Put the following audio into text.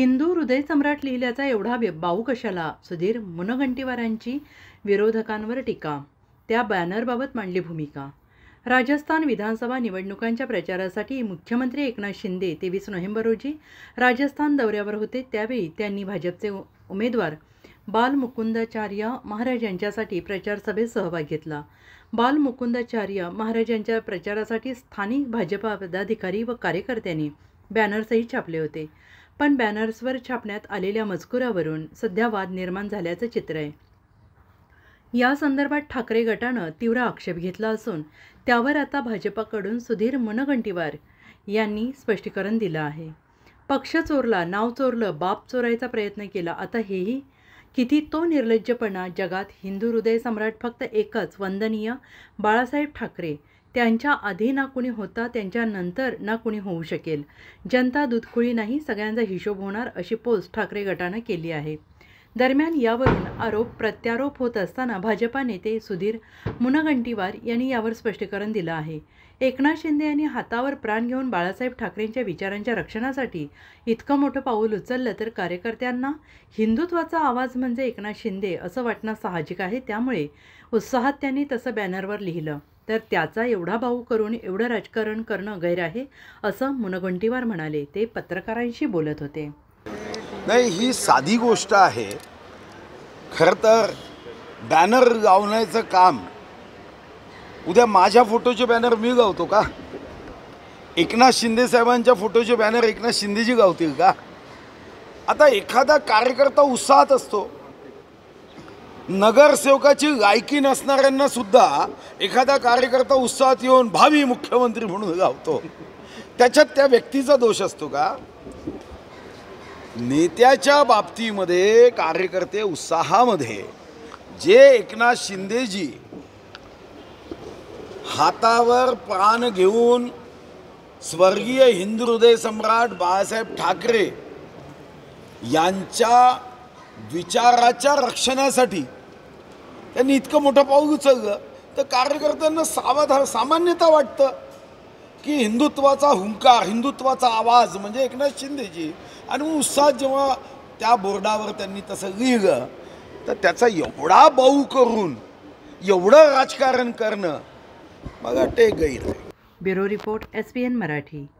हिंदू हृदय सम्राट लिहिल्याचा एवढा बाऊ कशाला सुधीर मुनगंटीवारांची विरोधकांवर टीका त्या बॅनरबाबत मांडली भूमिका राजस्थान विधानसभा निवडणुकांच्या प्रचारासाठी मुख्यमंत्री एकनाथ शिंदे तेवीस नोव्हेंबर रोजी राजस्थान दौऱ्यावर होते त्यावेळी त्यांनी भाजपचे उमेदवार बालमुकुंदाचार्य महाराज यांच्यासाठी प्रचारसभेत सहभाग घेतला बालमुकुंदाचार्य महाराज यांच्या प्रचारासाठी स्थानिक भाजपा पदाधिकारी व कार्यकर्त्यांनी बॅनरसही छापले होते पण बॅनर्सवर छापण्यात आलेल्या मजकुरावरून सध्या वाद निर्माण झाल्याचं चित्र आहे या संदर्भात ठाकरे गटानं तीव्र आक्षेप घेतला असून त्यावर आता भाजपाकडून सुधीर मुनगंटीवार यांनी स्पष्टीकरण दिलं आहे पक्ष चोरला नाव चोरलं बाप चोरायचा प्रयत्न केला आता हेही किती तो निर्लज्जपणा जगात हिंदू हृदय सम्राट फक्त एकच वंदनीय बाळासाहेब ठाकरे त्यांच्या आधी ना कुणी होता त्यांच्यानंतर ना कुणी होऊ शकेल जनता दुधकुळी नाही सगळ्यांचा हिशोब होणार अशी पोस्ट ठाकरे गटानं केली आहे दरम्यान यावरून आरोप प्रत्यारोप होत असताना भाजपा नेते सुधीर मुनगंटीवार यांनी यावर स्पष्टीकरण दिलं आहे एकनाथ शिंदे यांनी हातावर प्राण घेऊन बाळासाहेब ठाकरेंच्या विचारांच्या रक्षणासाठी इतकं मोठं पाऊल उचललं तर कार्यकर्त्यांना हिंदुत्वाचा आवाज म्हणजे एकनाथ शिंदे असं वाटणं साहजिक आहे त्यामुळे उत्साहात त्यांनी तसं बॅनरवर लिहिलं तर त्याचा एवढा भाऊ करून एवढं राजकारण करणं गैर आहे असं मुनगंटीवार म्हणाले ते पत्रकारांशी बोलत होते नाही ही साधी गोष्ट आहे खरं तर बॅनर लावण्याचं काम उद्या माझ्या फोटोचे बॅनर मी गावतो का एकनाथ शिंदे साहेबांच्या फोटोचे बॅनर एकनाथ शिंदेजी गावतील का आता एखादा कार्यकर्ता उत्साहात असतो नगरसेवकाची गायकी नसणाऱ्यांना सुद्धा एखादा कार्यकर्ता उत्साहात येऊन भावी मुख्यमंत्री म्हणून गावतो त्याच्यात त्या व्यक्तीचा दोष असतो का नेत्याच्या बाबतीमध्ये कार्यकर्ते उत्साहामध्ये जे एकनाथ शिंदेजी हातावर प्राण घेऊन स्वर्गीय हिंदू हृदय सम्राट बाळासाहेब ठाकरे यांच्या विचाराच्या रक्षणासाठी त्यांनी इतकं मोठं पाऊल उचललं तर कार्यकर्त्यांना सावध सामान्यता वाटतं की हिंदुत्वाचा हुंकार हिंदुत्वाचा आवाज म्हणजे एकनाथ शिंदेजी आणि उत्साह जेव्हा त्या बोर्डावर त्यांनी तसं लिहिलं तर त्याचा एवढा बाऊ करून एवढं राजकारण करणं बघा ते गैर bureau report S P N Marathi